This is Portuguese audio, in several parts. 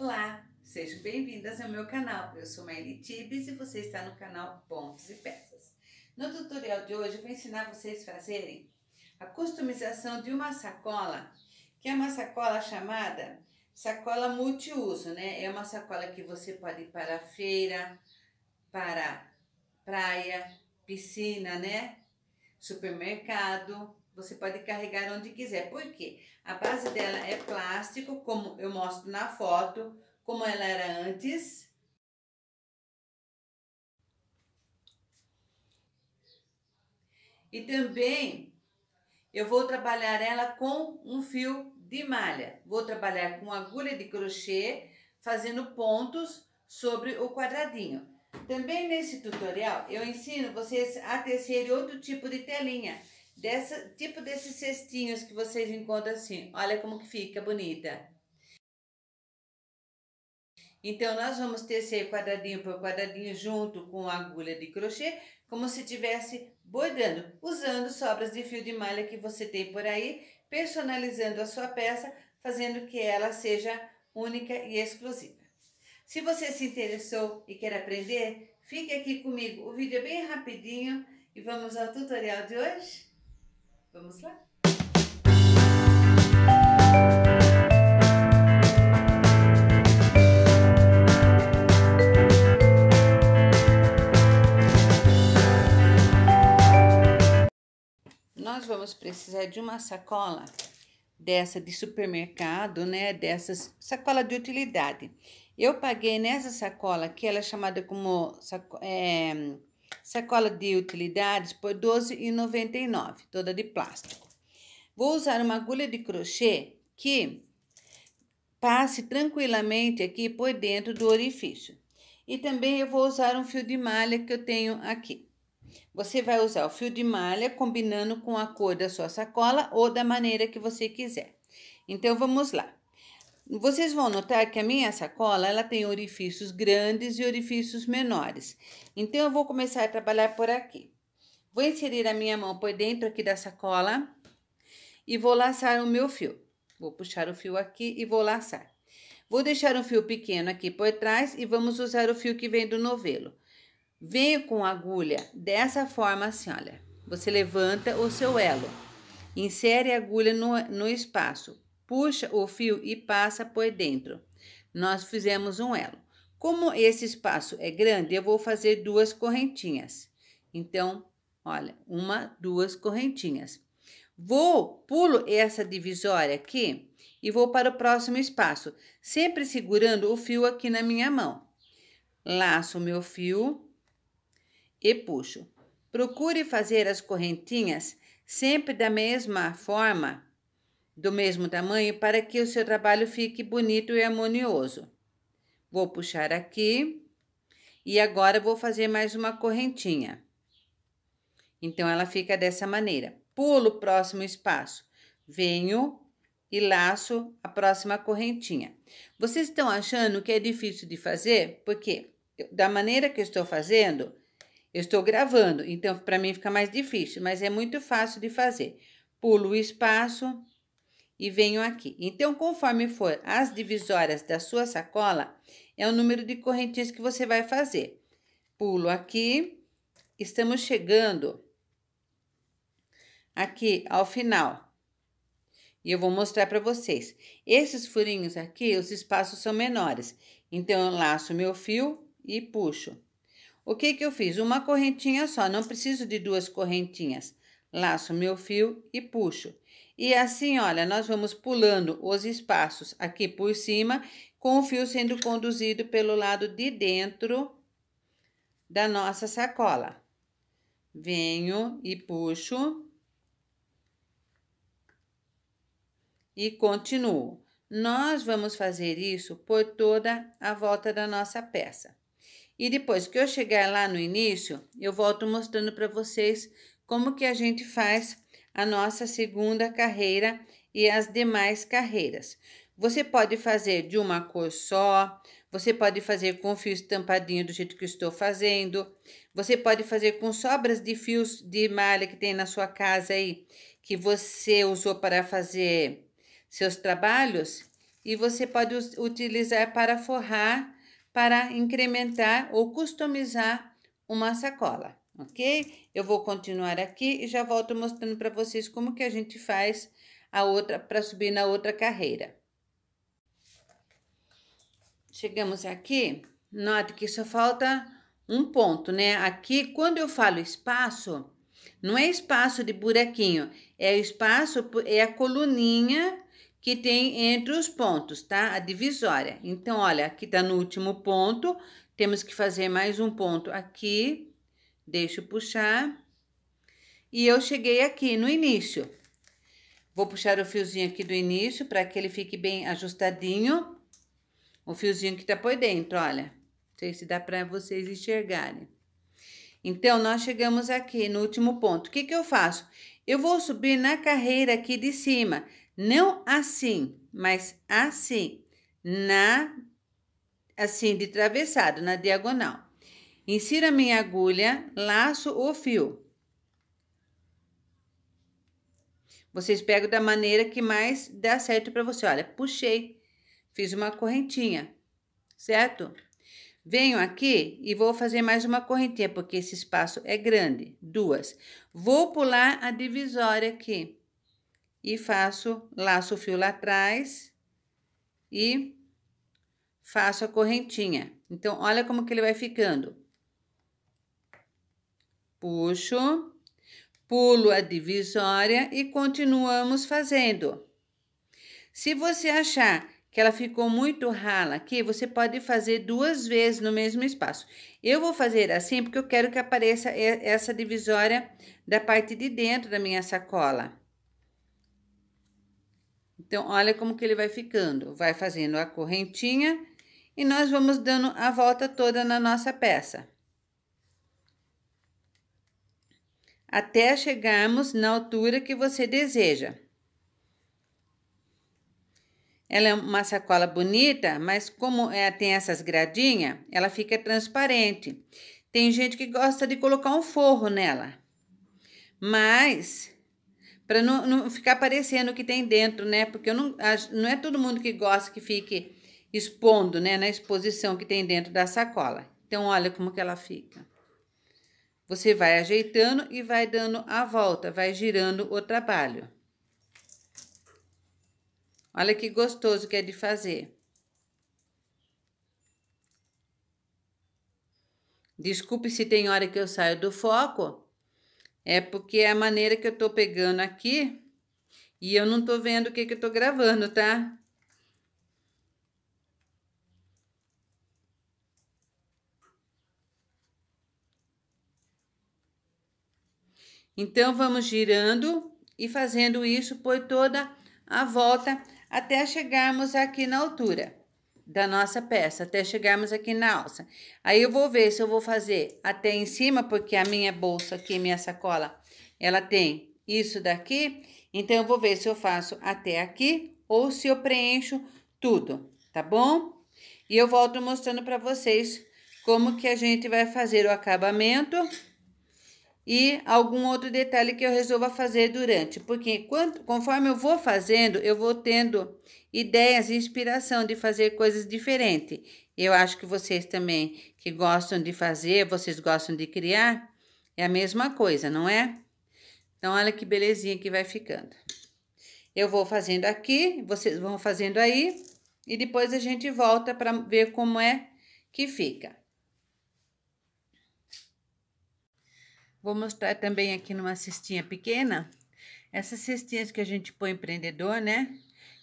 Olá, sejam bem-vindas ao meu canal. Eu sou Maile Tibes e você está no canal Pontos e Peças. No tutorial de hoje eu vou ensinar vocês a fazerem a customização de uma sacola, que é uma sacola chamada sacola multiuso, né? É uma sacola que você pode ir para feira, para praia, piscina, né? Supermercado, você pode carregar onde quiser. Por quê? A base dela é plástico, como eu mostro na foto, como ela era antes. E também eu vou trabalhar ela com um fio de malha. Vou trabalhar com agulha de crochê, fazendo pontos sobre o quadradinho. Também nesse tutorial eu ensino vocês a tecer outro tipo de telinha Dessa, tipo desses cestinhos que vocês encontram assim. Olha como que fica bonita. Então, nós vamos tecer quadradinho por quadradinho junto com a agulha de crochê, como se estivesse bordando, usando sobras de fio de malha que você tem por aí, personalizando a sua peça, fazendo que ela seja única e exclusiva. Se você se interessou e quer aprender, fique aqui comigo. O vídeo é bem rapidinho e vamos ao tutorial de hoje? Vamos lá? Nós vamos precisar de uma sacola dessa de supermercado, né? Dessa sacola de utilidade. Eu paguei nessa sacola que ela é chamada como é, Sacola de utilidades por R$ 12,99, toda de plástico. Vou usar uma agulha de crochê que passe tranquilamente aqui por dentro do orifício. E também eu vou usar um fio de malha que eu tenho aqui. Você vai usar o fio de malha combinando com a cor da sua sacola ou da maneira que você quiser. Então, vamos lá. Vocês vão notar que a minha sacola, ela tem orifícios grandes e orifícios menores. Então, eu vou começar a trabalhar por aqui. Vou inserir a minha mão por dentro aqui da sacola e vou laçar o meu fio. Vou puxar o fio aqui e vou laçar. Vou deixar um fio pequeno aqui por trás e vamos usar o fio que vem do novelo. Venho com a agulha dessa forma assim, olha. Você levanta o seu elo, insere a agulha no, no espaço, puxa o fio e passa por dentro. Nós fizemos um elo. Como esse espaço é grande, eu vou fazer duas correntinhas. Então, olha, uma, duas correntinhas. Vou, pulo essa divisória aqui e vou para o próximo espaço, sempre segurando o fio aqui na minha mão. Laço o meu fio e puxo. Procure fazer as correntinhas sempre da mesma forma do mesmo tamanho para que o seu trabalho fique bonito e harmonioso. Vou puxar aqui e agora vou fazer mais uma correntinha. Então, ela fica dessa maneira. Pulo o próximo espaço, venho e laço a próxima correntinha. Vocês estão achando que é difícil de fazer? Porque da maneira que eu estou fazendo, eu estou gravando, então para mim fica mais difícil, mas é muito fácil de fazer. Pulo o espaço, e venho aqui. Então, conforme for as divisórias da sua sacola, é o número de correntinhas que você vai fazer. Pulo aqui, estamos chegando aqui ao final. E eu vou mostrar para vocês. Esses furinhos aqui, os espaços são menores. Então, eu laço meu fio e puxo. O que que eu fiz? Uma correntinha só, não preciso de duas correntinhas. Laço meu fio e puxo. E assim, olha, nós vamos pulando os espaços aqui por cima, com o fio sendo conduzido pelo lado de dentro da nossa sacola. Venho e puxo. E continuo. Nós vamos fazer isso por toda a volta da nossa peça. E depois que eu chegar lá no início, eu volto mostrando para vocês como que a gente faz a nossa segunda carreira e as demais carreiras. Você pode fazer de uma cor só, você pode fazer com fio estampadinho do jeito que estou fazendo, você pode fazer com sobras de fios de malha que tem na sua casa aí, que você usou para fazer seus trabalhos, e você pode utilizar para forrar, para incrementar ou customizar uma sacola ok? Eu vou continuar aqui e já volto mostrando para vocês como que a gente faz a outra para subir na outra carreira. Chegamos aqui, note que só falta um ponto, né? Aqui, quando eu falo espaço, não é espaço de buraquinho, é espaço, é a coluninha que tem entre os pontos, tá? A divisória. Então, olha, aqui tá no último ponto, temos que fazer mais um ponto aqui, Deixo puxar. E eu cheguei aqui no início. Vou puxar o fiozinho aqui do início para que ele fique bem ajustadinho. O fiozinho que tá por dentro, olha. Não sei se dá para vocês enxergarem. Então, nós chegamos aqui no último ponto. O que que eu faço? Eu vou subir na carreira aqui de cima. Não assim, mas assim. Na... Assim, de travessado, na diagonal. Insira minha agulha, laço o fio. Vocês pegam da maneira que mais dá certo para você. Olha, puxei, fiz uma correntinha, certo? Venho aqui e vou fazer mais uma correntinha, porque esse espaço é grande, duas. Vou pular a divisória aqui e faço, laço o fio lá atrás e faço a correntinha. Então, olha como que ele vai ficando puxo, pulo a divisória e continuamos fazendo. Se você achar que ela ficou muito rala aqui, você pode fazer duas vezes no mesmo espaço. Eu vou fazer assim porque eu quero que apareça essa divisória da parte de dentro da minha sacola. Então, olha como que ele vai ficando. Vai fazendo a correntinha e nós vamos dando a volta toda na nossa peça. até chegarmos na altura que você deseja. Ela é uma sacola bonita, mas como ela é, tem essas gradinhas, ela fica transparente. Tem gente que gosta de colocar um forro nela. Mas, para não, não, ficar parecendo o que tem dentro, né? Porque não, não é todo mundo que gosta que fique expondo, né? Na exposição que tem dentro da sacola. Então, olha como que ela fica. Você vai ajeitando e vai dando a volta, vai girando o trabalho. Olha que gostoso que é de fazer. Desculpe se tem hora que eu saio do foco, é porque é a maneira que eu tô pegando aqui e eu não tô vendo o que que eu tô gravando, tá? Então, vamos girando e fazendo isso por toda a volta até chegarmos aqui na altura da nossa peça, até chegarmos aqui na alça. Aí eu vou ver se eu vou fazer até em cima, porque a minha bolsa aqui, minha sacola, ela tem isso daqui. Então, eu vou ver se eu faço até aqui ou se eu preencho tudo, tá bom? E eu volto mostrando para vocês como que a gente vai fazer o acabamento e algum outro detalhe que eu resolva fazer durante, porque quanto, conforme eu vou fazendo, eu vou tendo ideias e inspiração de fazer coisas diferentes. Eu acho que vocês também que gostam de fazer, vocês gostam de criar, é a mesma coisa, não é? Então, olha que belezinha que vai ficando. Eu vou fazendo aqui, vocês vão fazendo aí, e depois a gente volta para ver como é que fica. Vou mostrar tá também aqui numa cestinha pequena, essas cestinhas que a gente põe empreendedor, né?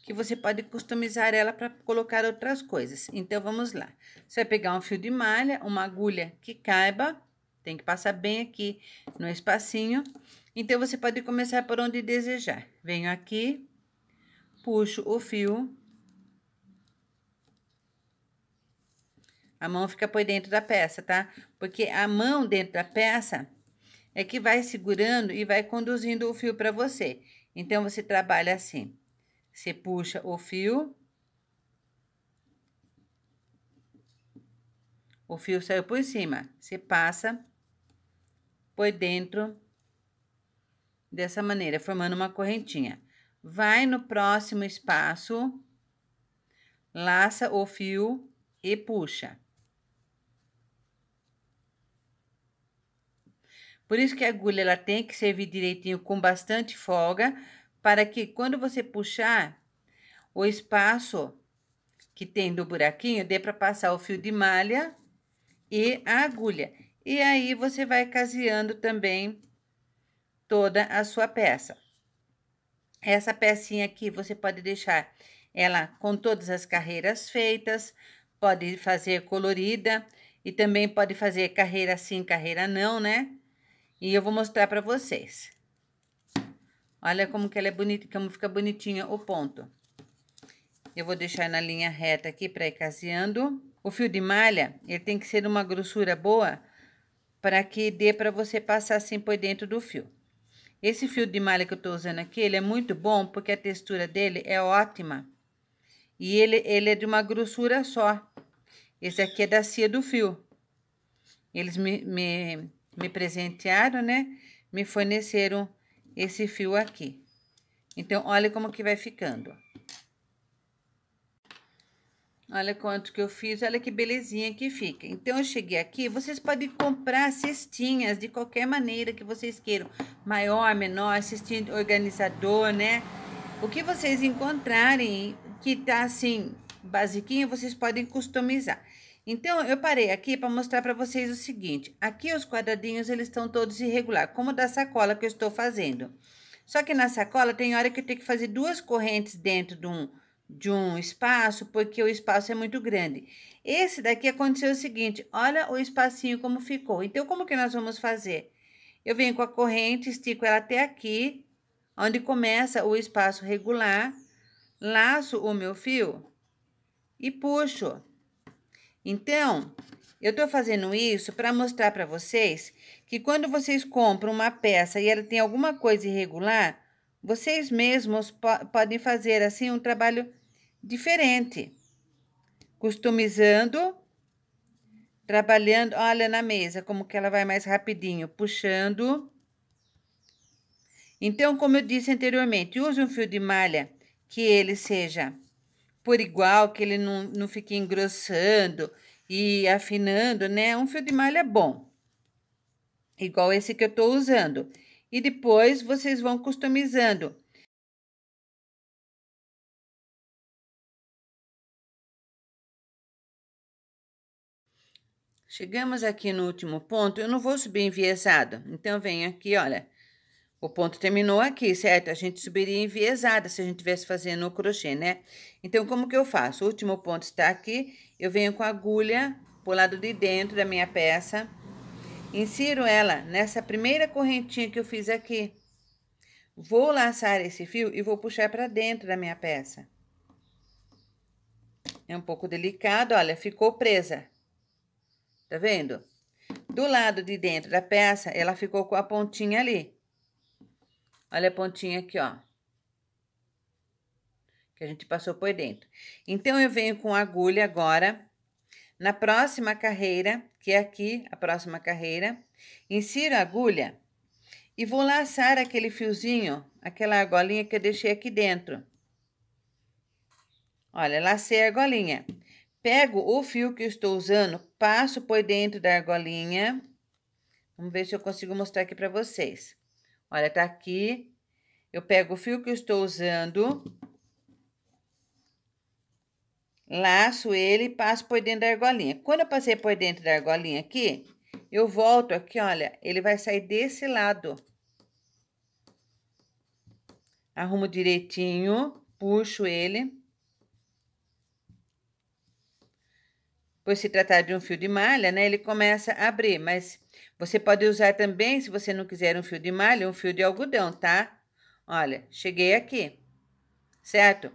Que você pode customizar ela para colocar outras coisas. Então, vamos lá. Você vai pegar um fio de malha, uma agulha que caiba, tem que passar bem aqui no espacinho. Então, você pode começar por onde desejar. Venho aqui, puxo o fio. A mão fica por dentro da peça, tá? Porque a mão dentro da peça é que vai segurando e vai conduzindo o fio para você. Então, você trabalha assim. Você puxa o fio. O fio saiu por cima. Você passa por dentro dessa maneira, formando uma correntinha. Vai no próximo espaço, laça o fio e puxa. Por isso que a agulha ela tem que servir direitinho com bastante folga, para que quando você puxar, o espaço que tem do buraquinho dê para passar o fio de malha e a agulha. E aí você vai caseando também toda a sua peça. Essa pecinha aqui você pode deixar ela com todas as carreiras feitas, pode fazer colorida e também pode fazer carreira sim, carreira não, né? E eu vou mostrar para vocês. Olha como que ela é bonita, como fica bonitinha o ponto. Eu vou deixar na linha reta aqui para ir caseando. O fio de malha, ele tem que ser uma grossura boa para que dê para você passar assim por dentro do fio. Esse fio de malha que eu estou usando aqui, ele é muito bom porque a textura dele é ótima. E ele, ele é de uma grossura só. Esse aqui é da cia do fio. Eles me, me me presentearam, né? Me forneceram esse fio aqui. Então, olha como que vai ficando. Olha quanto que eu fiz, olha que belezinha que fica. Então, eu cheguei aqui, vocês podem comprar cestinhas de qualquer maneira que vocês queiram. Maior, menor, cestinha organizador, né? O que vocês encontrarem que tá assim, basiquinho, vocês podem customizar. Então, eu parei aqui para mostrar para vocês o seguinte. Aqui os quadradinhos, eles estão todos irregular, como da sacola que eu estou fazendo. Só que na sacola tem hora que eu tenho que fazer duas correntes dentro de um, de um espaço, porque o espaço é muito grande. Esse daqui aconteceu o seguinte, olha o espacinho como ficou. Então, como que nós vamos fazer? Eu venho com a corrente, estico ela até aqui, onde começa o espaço regular, laço o meu fio e puxo. Então, eu estou fazendo isso para mostrar para vocês que quando vocês compram uma peça e ela tem alguma coisa irregular, vocês mesmos po podem fazer assim um trabalho diferente, customizando, trabalhando, olha na mesa como que ela vai mais rapidinho, puxando. Então, como eu disse anteriormente, use um fio de malha que ele seja por igual, que ele não, não fique engrossando e afinando, né? Um fio de malha bom, igual esse que eu estou usando. E depois vocês vão customizando. Chegamos aqui no último ponto, eu não vou subir enviesado. Então, venho aqui, olha, o ponto terminou aqui, certo? A gente subiria enviesada se a gente tivesse fazendo o crochê, né? Então, como que eu faço? O último ponto está aqui. Eu venho com a agulha pro lado de dentro da minha peça. Insiro ela nessa primeira correntinha que eu fiz aqui. Vou laçar esse fio e vou puxar para dentro da minha peça. É um pouco delicado, olha, ficou presa. Tá vendo? Do lado de dentro da peça, ela ficou com a pontinha ali. Olha a pontinha aqui, ó. Que a gente passou por dentro. Então, eu venho com agulha agora. Na próxima carreira, que é aqui, a próxima carreira, insiro a agulha e vou laçar aquele fiozinho, aquela argolinha que eu deixei aqui dentro. Olha, lacei a argolinha. Pego o fio que eu estou usando, passo por dentro da argolinha. Vamos ver se eu consigo mostrar aqui para vocês. Olha, tá aqui. Eu pego o fio que eu estou usando, laço ele e passo por dentro da argolinha. Quando eu passei por dentro da argolinha aqui, eu volto aqui, olha, ele vai sair desse lado. Arrumo direitinho, puxo ele. Por se tratar de um fio de malha, né, ele começa a abrir, mas você pode usar também, se você não quiser um fio de malha, um fio de algodão, tá? Olha, cheguei aqui, certo?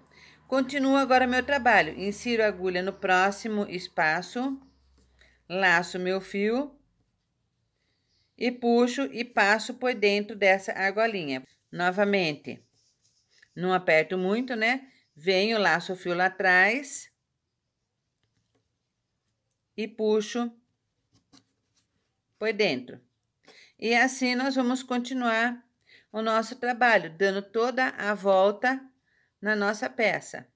Continuo agora meu trabalho. Insiro a agulha no próximo espaço, laço meu fio e puxo e passo por dentro dessa argolinha. Novamente, não aperto muito, né? Venho, laço o fio lá atrás e puxo por dentro. E assim nós vamos continuar o nosso trabalho, dando toda a volta na nossa peça.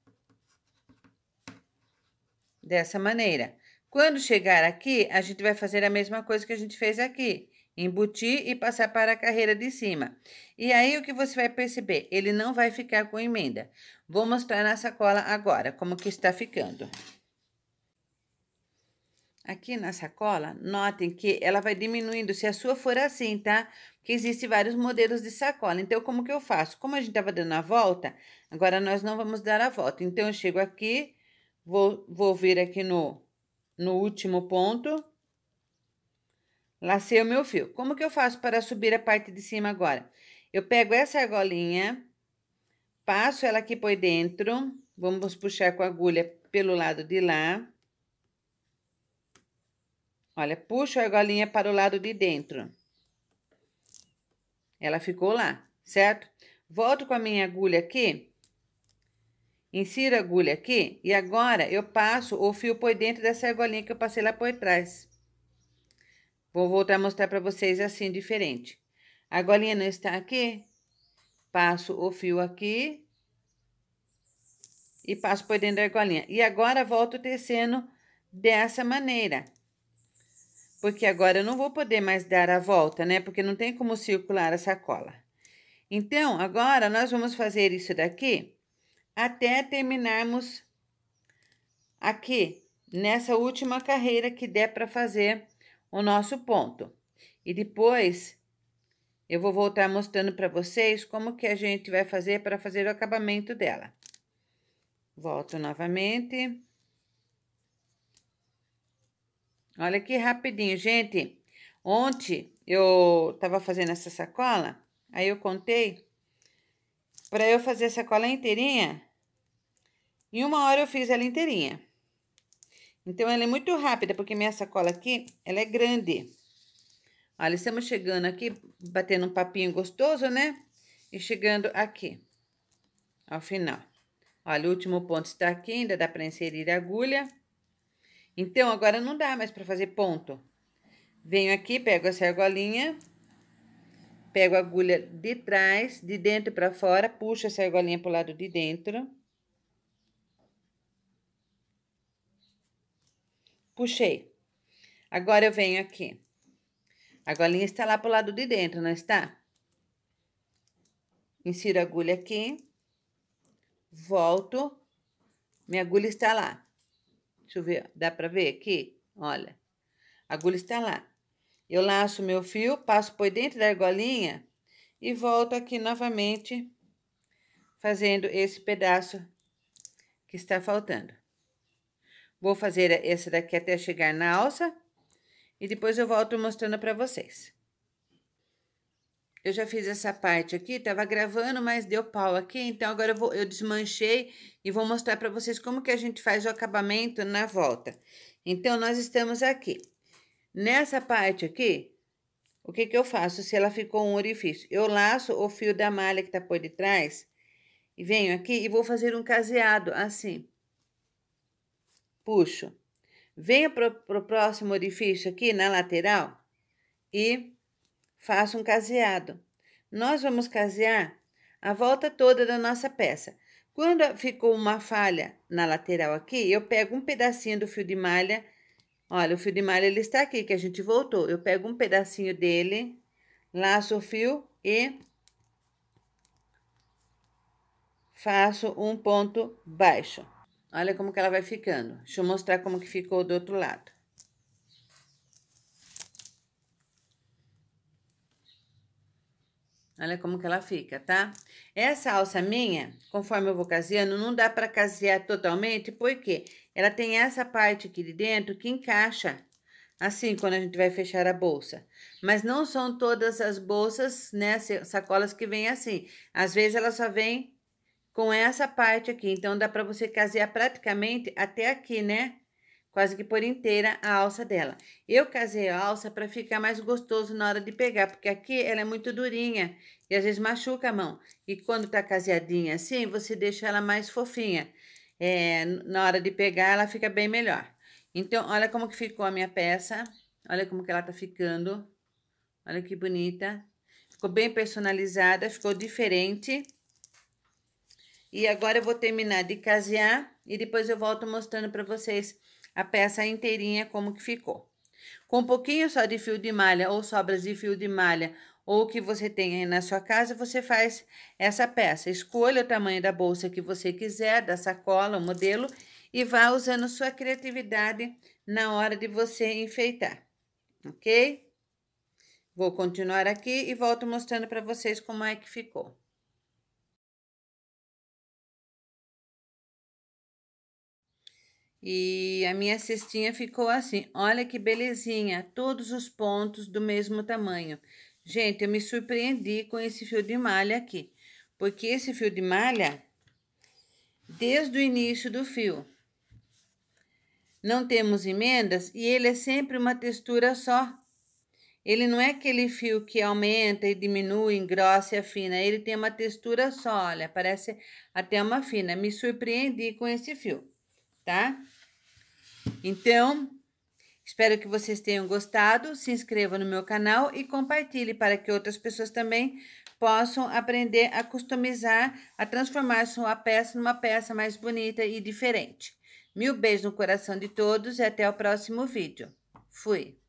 Dessa maneira. Quando chegar aqui, a gente vai fazer a mesma coisa que a gente fez aqui. Embutir e passar para a carreira de cima. E aí, o que você vai perceber? Ele não vai ficar com emenda. Vou mostrar na sacola agora como que está ficando aqui na sacola, notem que ela vai diminuindo, se a sua for assim, tá? Porque existem vários modelos de sacola. Então, como que eu faço? Como a gente estava dando a volta, agora nós não vamos dar a volta. Então, eu chego aqui, vou, vou vir aqui no, no último ponto, lacei o meu fio. Como que eu faço para subir a parte de cima agora? Eu pego essa argolinha, passo ela aqui por dentro, vamos puxar com a agulha pelo lado de lá Olha, puxo a argolinha para o lado de dentro. Ela ficou lá, certo? Volto com a minha agulha aqui. Insiro a agulha aqui. E agora, eu passo o fio por dentro dessa argolinha que eu passei lá por trás. Vou voltar a mostrar para vocês assim, diferente. A argolinha não está aqui. Passo o fio aqui. E passo por dentro da argolinha. E agora, volto tecendo dessa maneira porque agora eu não vou poder mais dar a volta, né? Porque não tem como circular a sacola. Então, agora nós vamos fazer isso daqui até terminarmos aqui, nessa última carreira que der para fazer o nosso ponto. E depois eu vou voltar mostrando para vocês como que a gente vai fazer para fazer o acabamento dela. Volto novamente. Olha que rapidinho, gente. Ontem eu tava fazendo essa sacola, aí eu contei para eu fazer a sacola inteirinha. Em uma hora eu fiz ela inteirinha. Então ela é muito rápida, porque minha sacola aqui, ela é grande. Olha, estamos chegando aqui, batendo um papinho gostoso, né? E chegando aqui, ao final. Olha, o último ponto está aqui, ainda dá para inserir a agulha. Então, agora não dá mais para fazer ponto. Venho aqui, pego essa argolinha, pego a agulha de trás, de dentro para fora, puxo essa argolinha pro lado de dentro. Puxei. Agora eu venho aqui. A argolinha está lá pro lado de dentro, não está? Insiro a agulha aqui, volto, minha agulha está lá. Deixa eu ver, dá pra ver aqui? Olha, a agulha está lá. Eu laço meu fio, passo por dentro da argolinha e volto aqui novamente fazendo esse pedaço que está faltando. Vou fazer esse daqui até chegar na alça e depois eu volto mostrando para vocês eu já fiz essa parte aqui, tava gravando, mas deu pau aqui, então agora eu, vou, eu desmanchei e vou mostrar para vocês como que a gente faz o acabamento na volta. Então, nós estamos aqui. Nessa parte aqui, o que que eu faço se ela ficou um orifício? Eu laço o fio da malha que tá por detrás e venho aqui e vou fazer um caseado assim. Puxo. Venho pro, pro próximo orifício aqui na lateral e Faça um caseado. Nós vamos casear a volta toda da nossa peça. Quando ficou uma falha na lateral aqui, eu pego um pedacinho do fio de malha. Olha, o fio de malha ele está aqui, que a gente voltou. Eu pego um pedacinho dele, laço o fio e faço um ponto baixo. Olha como que ela vai ficando. Deixa eu mostrar como que ficou do outro lado. Olha como que ela fica, tá? Essa alça minha, conforme eu vou caseando, não dá pra casear totalmente, porque ela tem essa parte aqui de dentro que encaixa, assim, quando a gente vai fechar a bolsa. Mas não são todas as bolsas, né, sacolas que vêm assim. Às vezes ela só vem com essa parte aqui, então dá pra você casear praticamente até aqui, né? quase que por inteira a alça dela. Eu casei a alça para ficar mais gostoso na hora de pegar, porque aqui ela é muito durinha e às vezes machuca a mão. E quando tá caseadinha assim, você deixa ela mais fofinha. É, na hora de pegar, ela fica bem melhor. Então, olha como que ficou a minha peça. Olha como que ela tá ficando. Olha que bonita. Ficou bem personalizada, ficou diferente. E agora eu vou terminar de casear e depois eu volto mostrando para vocês a peça inteirinha como que ficou. Com um pouquinho só de fio de malha ou sobras de fio de malha ou que você tenha aí na sua casa, você faz essa peça. Escolha o tamanho da bolsa que você quiser, da sacola, o modelo e vá usando sua criatividade na hora de você enfeitar, ok? Vou continuar aqui e volto mostrando para vocês como é que ficou. E a minha cestinha ficou assim. Olha que belezinha, todos os pontos do mesmo tamanho. Gente, eu me surpreendi com esse fio de malha aqui. Porque esse fio de malha, desde o início do fio, não temos emendas e ele é sempre uma textura só. Ele não é aquele fio que aumenta e diminui, engrossa e afina. Ele tem uma textura só, olha, parece até uma fina. Me surpreendi com esse fio, tá? Então, espero que vocês tenham gostado. Se inscreva no meu canal e compartilhe para que outras pessoas também possam aprender a customizar, a transformar sua peça numa peça mais bonita e diferente. Mil beijos no coração de todos e até o próximo vídeo. Fui!